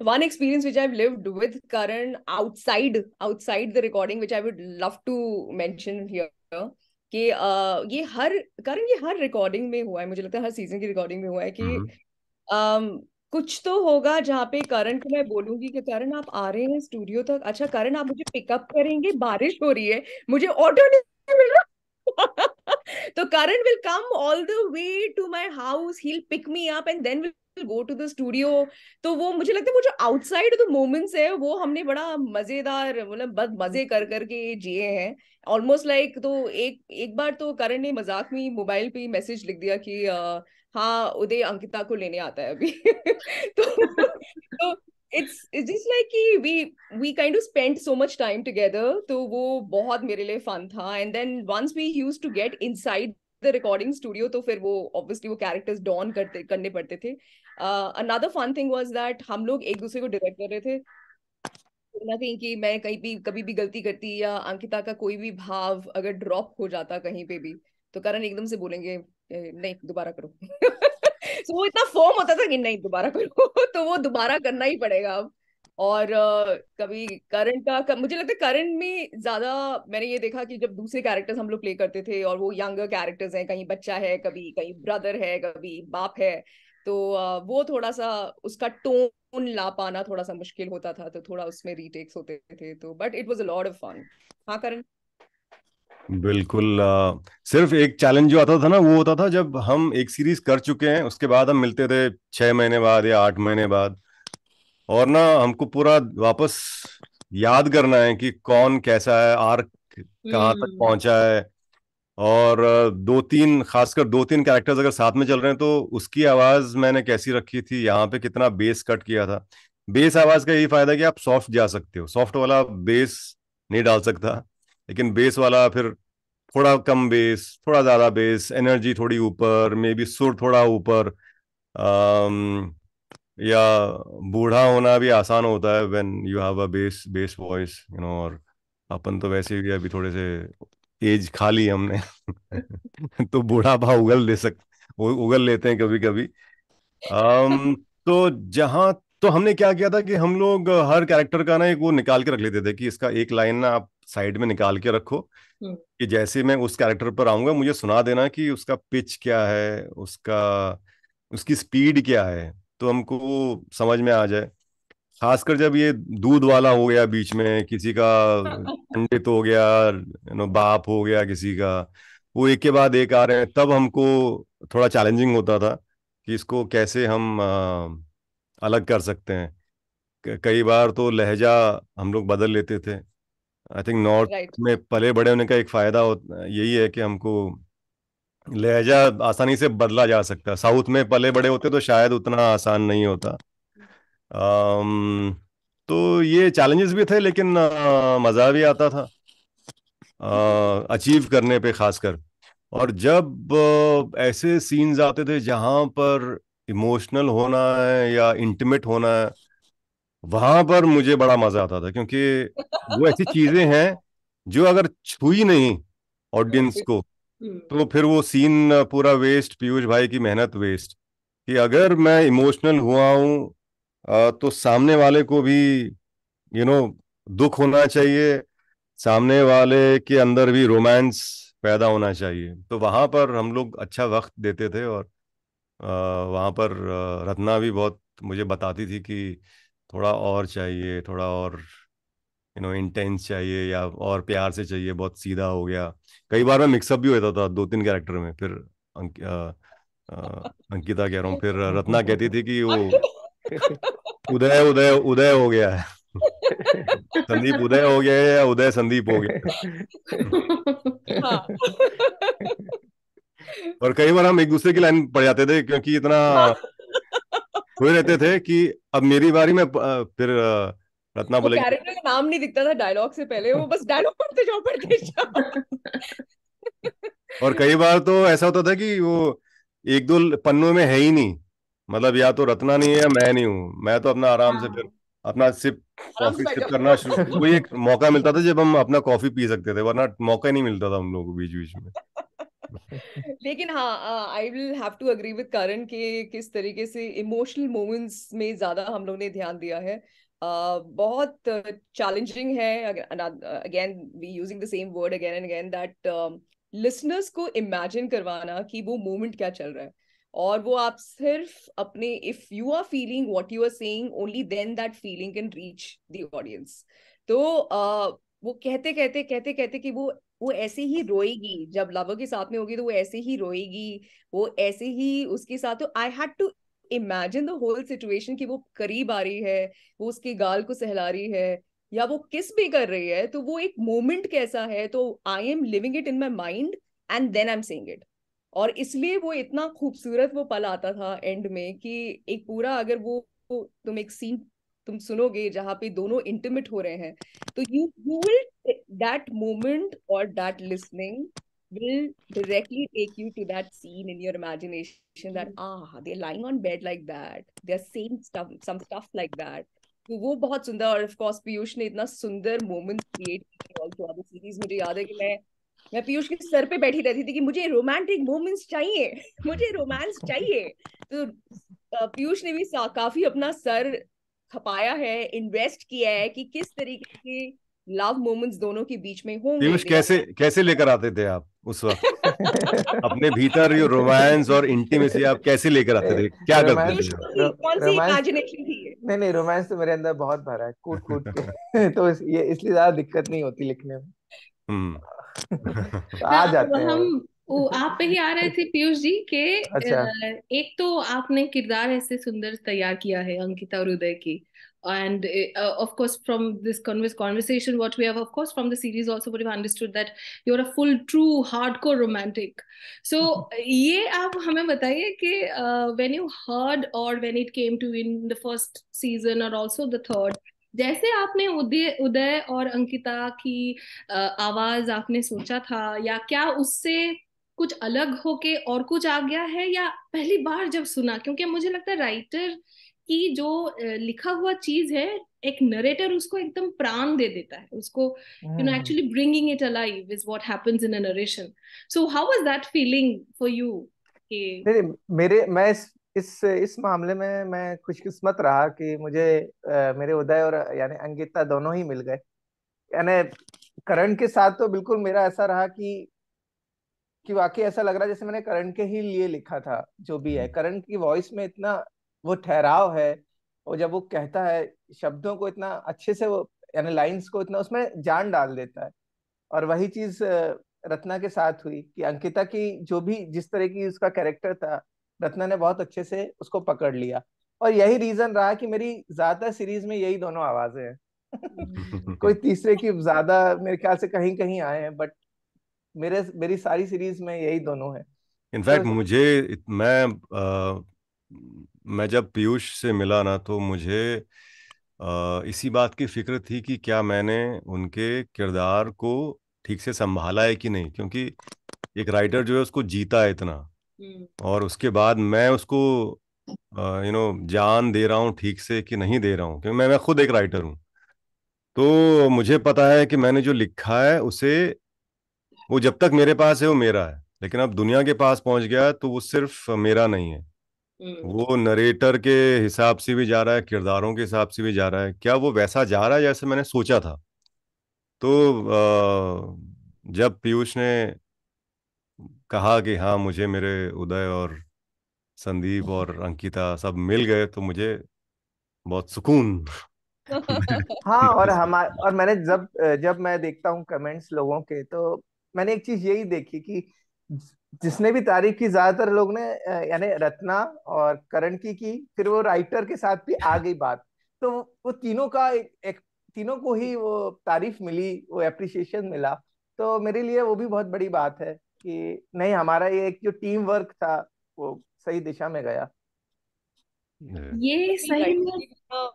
one experience which i've lived with karan outside outside the recording which i would love to mention here कि ये हर कारण ये हर रिकॉर्डिंग में हुआ है मुझे लगता है हर सीजन की रिकॉर्डिंग में हुआ है कि um, कुछ तो होगा जहाँ पे करण को मैं बोलूंगी कि करण आप आ रहे हैं स्टूडियो तक अच्छा करण आप मुझे पिकअप करेंगे बारिश हो रही है मुझे ऑटो नहीं मिला तो Karan will come all the way to my house. He'll pick me up and then we'll go to the studio. तो वो मुझे लगता है वो जो आउटसाइड द मोमेंट्स है वो हमने बड़ा मजेदार मतलब बस मजे कर कर के जिए हैं ऑलमोस्ट लाइक like, तो एक एक बार तो करण ने मजाक में मोबाइल पे मैसेज लिख दिया कि आ, हाँ उदय अंकिता को लेने आता है अभी तो, तो इट्स इट्स जस्ट लाइक कि we we kind of spend so much time together तो वो बहुत मेरे लिए फन था and then once we use to get inside the recording studio तो फिर वो ऑब्वियसली वो कैरेक्टर्स डॉन करते करने पड़ते थे another fun thing was that हम लोग एक दूसरे को डिरेक्ट कर रहे थे कि मैं कहीं भी कभी भी गलती करती या अंकिता का कोई भी भाव अगर ड्रॉप हो जाता कहीं पे भी तो करण एकदम से बोलेंगे नहीं दोबारा करो सो तो so, इतना फॉर्म होता था कि नहीं दोबारा करो तो वो दोबारा करना ही पड़ेगा अब और uh, कभी करंट का कर, मुझे लगता है करंट में ज्यादा मैंने ये देखा कि जब दूसरे कैरेक्टर्स हम लोग प्ले करते थे और वो यंगर कैरेक्टर्स हैं कहीं बच्चा है कभी कहीं ब्रदर है कभी बाप है तो uh, वो थोड़ा सा उसका टोन ला पाना थोड़ा सा मुश्किल होता था तो थोड़ा उसमें रीटेक्स होते थे तो but it was a lot of fun हाँ करंट बिल्कुल आ, सिर्फ एक चैलेंज जो आता था ना वो होता था जब हम एक सीरीज कर चुके हैं उसके बाद हम मिलते थे छह महीने बाद या आठ महीने बाद और ना हमको पूरा वापस याद करना है कि कौन कैसा है आर्क कहाँ तक हम्म। पहुंचा है और दो तीन खासकर दो तीन कैरेक्टर्स अगर साथ में चल रहे हैं तो उसकी आवाज मैंने कैसी रखी थी यहाँ पे कितना बेस कट किया था बेस आवाज का यही फायदा कि आप सॉफ्ट जा सकते हो सॉफ्ट वाला बेस नहीं डाल सकता लेकिन बेस वाला फिर थोड़ा कम बेस थोड़ा ज़्यादा बेस एनर्जी थोड़ी ऊपर मे बी सुर थोड़ा ऊपर um, या बूढ़ा होना भी आसान होता है when you have a bass bass voice you know और अपन तो वैसे भी अभी थोड़े से एज खा ली हमने तो बूढ़ापा उगल ले सक उगल लेते हैं कभी कभी um, तो जहाँ तो हमने क्या किया था कि हम लोग हर कैरेक्टर का ना एक वो निकाल के रख लेते थे कि इसका एक लाइन ना आप साइड में निकाल के रखो हम्म। कि जैसे मैं उस कैरेक्टर पर आऊंगा मुझे सुना देना कि उसका पिच क्या है उसका उसकी स्पीड क्या है तो हमको समझ में आ जाए खासकर जब ये दूध वाला हो गया बीच में किसी का पंडित हो गया नो बाप हो गया किसी का वो एक के बाद एक आ रहे हैं तब हमको थोड़ा चैलेंजिंग होता था कि इसको कैसे हम अलग कर सकते हैं कई बार तो लहजा हम लोग बदल लेते थे आई थिंक नॉर्थ में पले बड़े होने का एक फायदा हो- यही है कि हमको लहजा आसानी से बदला जा सकता है साउथ में पले बड़े होते तो शायद उतना आसान नहीं होता अम्म, तो ये चैलेंजेस भी थे लेकिन मज़ा भी आता था अचीव करने पे खासकर और जब ऐसे सीन्स आते थे जहां पर इमोशनल होना है या इंटीमेट होना है वहां पर मुझे बड़ा मज़ा आता था क्योंकि वो ऐसी चीज़ें हैं जो अगर छुई नहीं ऑडियंस को हम्म। तो फिर वो सीन पूरा वेस्ट पीयूष भाई की मेहनत वेस्ट कि अगर मैं इमोशनल हुआ हूं तो सामने वाले को भी यू नो दुख होना चाहिए सामने वाले के अंदर भी रोमांस पैदा होना चाहिए तो वहां पर हम लोग अच्छा वक्त देते थे और वहां पर रत्ना भी बहुत मुझे बताती थी कि थोड़ा और चाहिए थोड़ा और यू नो इंटेंस चाहिए या और प्यार से चाहिए बहुत सीधा हो गया कई बार मैं मिक्सअप भी होता था दो तीन कैरेक्टर में फिर अंक, आ, अंकिता कह रहा हूँ फिर रत्ना कहती थी कि वो उदय उदय उदय हो गया है संदीप उदय हो गया या उदय संदीप हो गया हाँ। और कई बार हम एक दूसरे की लाइन पड़ जाते थे क्योंकि इतना हाँ। हुए रहते थे कि अब मेरी बारी में फिर रत्ना बोले कैरेक्टर का नाम नहीं दिखता था डायलॉग से पहले वो बस डायलॉग पढ़ते जाओ पढ़ते जाओ और कई बार तो ऐसा होता था कि वो एक दो पन्नों में है ही नहीं मतलब या तो रत्ना नहीं है या मैं नहीं हूँ मैं तो अपना आराम से फिर हाँ। अपना सिप कॉफी सिप करना शुरू कोई एक मौका मिलता था जब हम अपना कॉफी पी सकते थे वरना मौका ही नहीं मिलता था हम लोगों को बीच बीच में लेकिन हाँ I will have to agree with Karan के किस तरीके से इमोशनल मोमेंट्स में ज्यादा हम लोगों ने ध्यान दिया है Uh, बहुत चैलेंजिंग uh, है again we using the same word again and again that listeners को इमेजिन करवाना कि वो मोमेंट क्या चल रहा है और वो आप सिर्फ अपने if you are feeling what you are saying only then that feeling can reach the audience तो uh, वो कहते कहते कहते कहते कि वो वो ऐसे ही रोएगी जब लवर के साथ में होगी तो वो ऐसे ही रोएगी वो ऐसे ही उसके साथ तो I had to imagine the whole situation कि वो करीब आ रही है वो उसके गाल को सहला रही है या वो किस भी कर रही है तो वो एक मोमेंट कैसा है तो I am living it in my mind and then I am saying it और इसलिए वो इतना खूबसूरत वो पल आता था एंड में कि एक पूरा अगर वो तुम एक सीन तुम सुनोगे जहाँ पे दोनों इंटीमेट हो रहे हैं तो you you will that moment और that listening will directly take you to that scene in your imagination that hmm. ah they're lying on bed like that they're saying stuff some stuff like that तो वो बहुत सुंदर और ऑफ कोर्स पीयूष ने इतना सुंदर मोमेंट क्रिएट किए सीरीज मुझे याद है कि मैं मैं पीयूष के सर पे बैठी रहती थी कि मुझे रोमांटिक मोमेंट्स चाहिए मुझे रोमांस चाहिए तो पीयूष ने भी काफी अपना सर खपाया है इन्वेस्ट किया है कि किस तरीके के लव मोमेंट्स दोनों के बीच में होंगे कैसे कैसे लेकर आते थे आप उस वक्त अपने भीतर ये रोमांस और इंटीमेसी आप कैसे लेकर आते थे क्या करते थे तो कौन सी इमेजिनेशन थी नहीं नहीं रोमांस तो मेरे अंदर बहुत भरा है कूट कूट के तो ये इसलिए ज्यादा दिक्कत नहीं होती लिखने में हम्म। आ जाते हैं वो आप पे ही आ रहे थे पीयूष जी के अच्छा। एक तो आपने किरदार ऐसे सुंदर तैयार किया है अंकिता और उदय की and uh, of course from this conversation what we have of course from the series also would have understood that you're a full true hardcore romantic so ye aap hame bataiye ki uh, when you heard or when it came to in the first season or also the third जैसे आपने उदय उदय और अंकिता की आवाज आपने सोचा था या क्या उससे कुछ अलग होके और कुछ आ गया है या पहली बार जब सुना क्योंकि मुझे लगता है राइटर की जो लिखा हुआ चीज है एक नरेटर उसको एकदम प्राण दे देता है उसको you know actually bringing it alive is what happens in a narration so how was that feeling for you मेरे मैं इस इस इस मामले में मैं खुशकिस्मत रहा कि मुझे आ, मेरे उदय और यानी अंगिता दोनों ही मिल गए यानी करण के साथ तो बिल्कुल मेरा ऐसा रहा कि कि वाकई ऐसा लग रहा है जैसे मैंने करण के ही लिए लिखा था जो भी है हम्म। करण की वॉइस में इतना वो ठहराव है और जब वो कहता है शब्दों को इतना अच्छे से वो यानी लाइंस को इतना उसमें जान डाल देता है और वही चीज रत्ना के साथ हुई कि अंकिता की जो भी जिस तरह की उसका कैरेक्टर था रत्ना ने बहुत अच्छे से उसको पकड़ लिया और यही रीजन रहा कि मेरी ज्यादा सीरीज में यही दोनों आवाजें हैं कोई तीसरे की ज्यादा मेरे ख्याल से कहीं कहीं आए हैं बट मेरे मेरी सारी सीरीज में यही दोनों है इनफैक्ट तो मुझे मैं आ, मैं जब पीयूष से मिला ना तो मुझे आ, इसी बात की फिक्र थी कि क्या मैंने उनके किरदार को ठीक से संभाला है कि नहीं क्योंकि एक राइटर जो है उसको जीता है इतना हम्म। और उसके बाद मैं उसको यू नो जान दे रहा हूँ ठीक से कि नहीं दे रहा हूँ क्योंकि मैं मैं खुद एक राइटर हूँ तो मुझे पता है कि मैंने जो लिखा है उसे वो जब तक मेरे पास है वो मेरा है लेकिन अब दुनिया के पास पहुंच गया तो वो सिर्फ मेरा नहीं है हम्म। वो नरेटर के हिसाब से भी जा रहा है किरदारों के हिसाब से भी जा रहा है क्या वो वैसा जा रहा है जैसे मैंने सोचा था तो जब पीयूष ने कहा कि हाँ मुझे मेरे उदय और संदीप और अंकिता सब मिल गए तो मुझे बहुत सुकून हाँ और हमारे और मैंने जब जब मैं देखता हूँ कमेंट्स लोगों के तो मैंने एक चीज यही देखी कि जिसने भी तारीफ की ज्यादातर लोग ने यानी रत्ना और करण की की फिर वो राइटर के साथ भी आ गई बात तो वो तीनों का एक, एक तीनों को ही वो तारीफ मिली वो अप्रिसिएशन मिला तो मेरे लिए वो भी बहुत बड़ी बात है कि नहीं हमारा ये एक जो टीम वर्क था वो सही दिशा में गया हम्म। ये सही में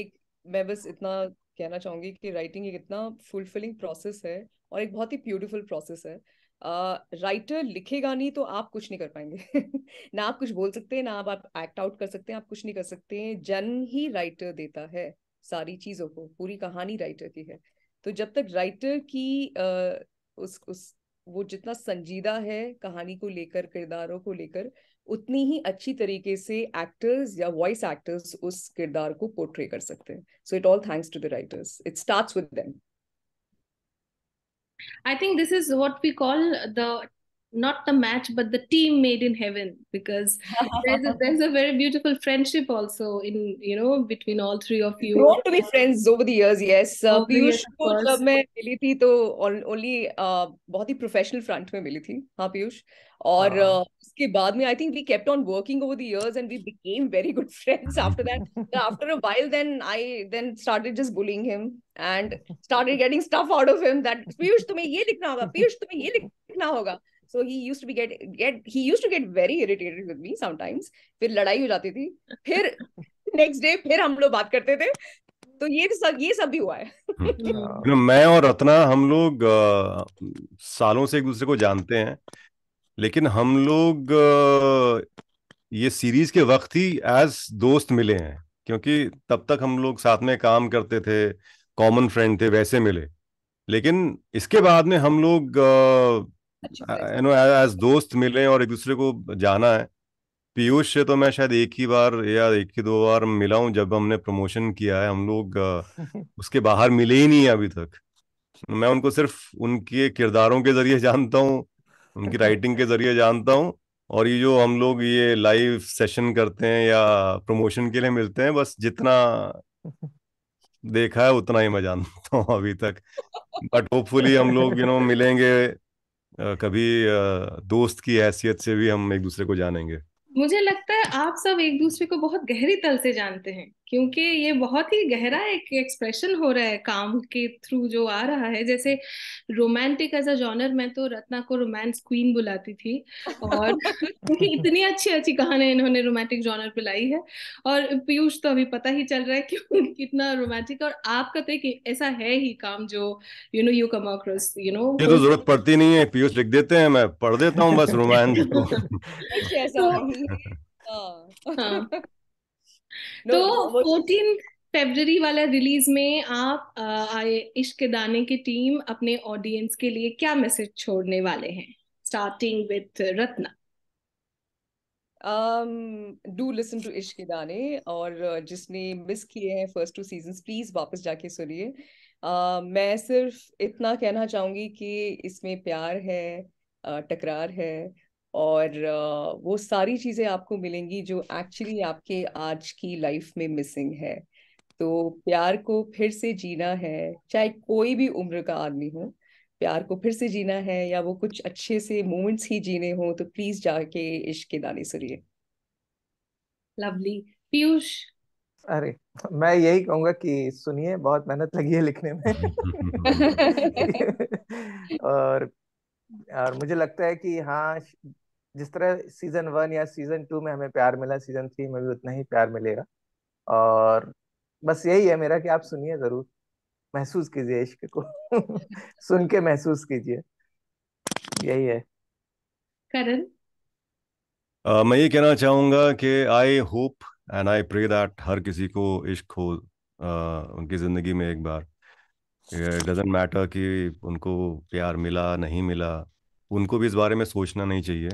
एक मैं बस इतना कहना चाहूंगी कि राइटिंग एक इतना फुलफिलिंग प्रोसेस है और एक बहुत ही ब्यूटीफुल प्रोसेस है राइटर uh, लिखेगा नहीं तो आप कुछ नहीं कर पाएंगे ना आप कुछ बोल सकते हैं ना आप, एक्ट आउट कर सकते हैं आप कुछ नहीं कर सकते हैं जन ही राइटर देता है सारी चीजों को पूरी कहानी राइटर की है तो जब तक राइटर की uh, उस उस वो जितना संजीदा है कहानी को लेकर किरदारों को लेकर उतनी ही अच्छी तरीके से एक्टर्स या वॉइस एक्टर्स उस किरदार को पोर्ट्रे कर सकते हैं so it all thanks to the writers it starts with them I think this is what we call the not the match but the team made in heaven because there's, a, very beautiful friendship also in you know between all three of you grown to be friends over the years yes uh, piyush ko jab main mili thi only uh, bahut hi professional front mein mili thi ha piyush और उसके बाद में I think we kept on working over the years and we became very good friends after that after a while then I then started just bullying him and started getting stuff out of him that तुम्हें ये लिखना होगा पीयूष तुम्हें ये लिखना होगा so he used to be get get he used to get very irritated with me sometimes फिर लड़ाई हो जाती थी फिर नेक्स्ट डे फिर हम लोग बात करते थे तो ये सब ये सब भी हुआ है हम्म। मैं और रत्ना हम लोग सालों से एक दूसरे को जानते हैं लेकिन हम लोग ये सीरीज के वक्त ही एज दोस्त मिले हैं क्योंकि तब तक हम लोग साथ में काम करते थे कॉमन फ्रेंड थे वैसे मिले लेकिन इसके बाद में हम लोग यू नो एज दोस्त मिले और एक दूसरे को जाना है पीयूष से तो मैं शायद एक ही बार या एक ही दो बार मिला हूँ जब हमने प्रमोशन किया है हम लोग उसके बाहर मिले ही नहीं है अभी तक मैं उनको सिर्फ उनके किरदारों के जरिए जानता हूँ उनकी राइटिंग के जरिए जानता हूँ और ये जो हम लोग ये लाइव सेशन करते हैं या प्रमोशन के लिए मिलते हैं बस जितना देखा है उतना ही मैं जानता हूँ अभी तक बट होपफुली हम लोग यू नो मिलेंगे कभी दोस्त की हैसियत से भी हम एक दूसरे को जानेंगे मुझे लगता है आप सब एक दूसरे को बहुत गहरी तल से जानते हैं क्योंकि ये बहुत ही गहरा एक एक्सप्रेशन हो रहा है काम के थ्रू जो आ रहा है जैसे रोमांटिक एज अ जॉनर मैं तो रत्ना को रोमांस क्वीन बुलाती थी और क्योंकि इतनी अच्छी अच्छी कहानी इन्होंने रोमांटिक जॉनर पे लाई है और पीयूष तो अभी पता ही चल रहा है कि कितना रोमांटिक और आप कहते कि ऐसा है ही काम जो you know you come across you know ये तो जरूरत पड़ती नहीं है पीयूष लिख देते हैं मैं पढ़ देता हूँ बस रोमांस तो फोर्टीन फेबररी वाला रिलीज में आप आए इश्क दाने की टीम अपने ऑडियंस के लिए क्या मैसेज छोड़ने वाले हैं starting with Ratna do listen to इश्क दाने और जिसने मिस किए हैं फर्स्ट टू सीजन प्लीज वापस जाके सुनिए uh, मैं सिर्फ इतना कहना चाहूंगी कि इसमें प्यार है uh, टकरार है और वो सारी चीज़ें आपको मिलेंगी जो एक्चुअली आपके आज की लाइफ में मिसिंग है तो प्यार को फिर से जीना है चाहे कोई भी उम्र का आदमी हो प्यार को फिर से जीना है या वो कुछ अच्छे से मोमेंट्स ही जीने हो तो प्लीज जाके इश्क के दाने सुनिए लवली पीयूष अरे मैं यही कहूंगा कि सुनिए बहुत मेहनत लगी है लिखने में और और मुझे लगता है कि हाँ जिस तरह सीजन वन या सीजन टू में हमें प्यार मिला सीजन थ्री में भी उतना ही प्यार मिलेगा और बस यही है मेरा कि आप सुनिए जरूर महसूस कीजिए इश्क को सुन के महसूस कीजिए यही है करण uh, मैं ये कहना चाहूंगा कि I hope and I pray that हर किसी को इश्क हो uh, उनकी जिंदगी में एक बार डजेंट मैटर कि उनको प्यार मिला नहीं मिला उनको भी इस बारे में सोचना नहीं चाहिए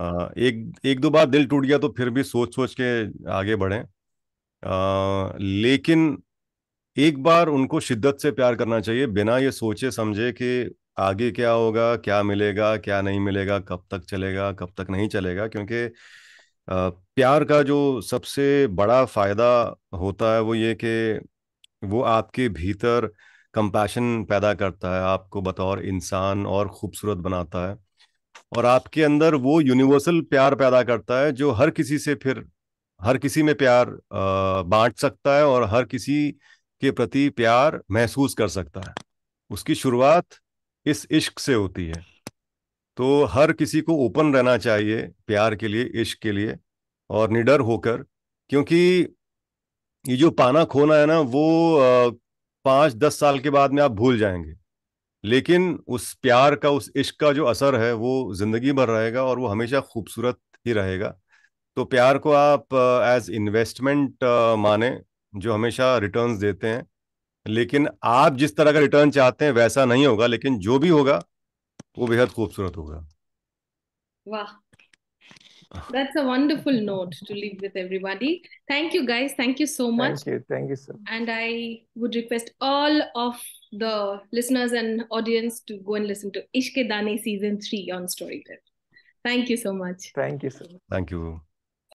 एक एक दो बार दिल टूट गया तो फिर भी सोच सोच के आगे बढ़ें लेकिन एक बार उनको शिद्दत से प्यार करना चाहिए बिना ये सोचे समझे कि आगे क्या होगा क्या मिलेगा क्या नहीं मिलेगा कब तक चलेगा कब तक नहीं चलेगा क्योंकि प्यार का जो सबसे बड़ा फ़ायदा होता है वो ये कि वो आपके भीतर कंपैशन पैदा करता है आपको बतौर इंसान और खूबसूरत बनाता है और आपके अंदर वो यूनिवर्सल प्यार पैदा करता है जो हर किसी से फिर हर किसी में प्यार बांट सकता है और हर किसी के प्रति प्यार महसूस कर सकता है उसकी शुरुआत इस इश्क से होती है तो हर किसी को ओपन रहना चाहिए प्यार के लिए इश्क के लिए और निडर होकर क्योंकि ये जो पाना खोना है ना वो पाँच दस साल के बाद में आप भूल जाएंगे लेकिन उस प्यार का उस इश्क का जो असर है वो जिंदगी भर रहेगा और वो हमेशा खूबसूरत ही रहेगा तो प्यार को आप एज इन्वेस्टमेंट माने जो हमेशा रिटर्न देते हैं लेकिन आप जिस तरह का रिटर्न चाहते हैं वैसा नहीं होगा लेकिन जो भी होगा वो बेहद खूबसूरत होगा वाह That's a wonderful note to leave with everybody. Thank you, guys. Thank you so much. Thank you. Thank you, sir. And I would request all of the listeners and audience to go and listen to Ishke Dane season three on Storytel. Thank you so much. Thank you so much. Thank you.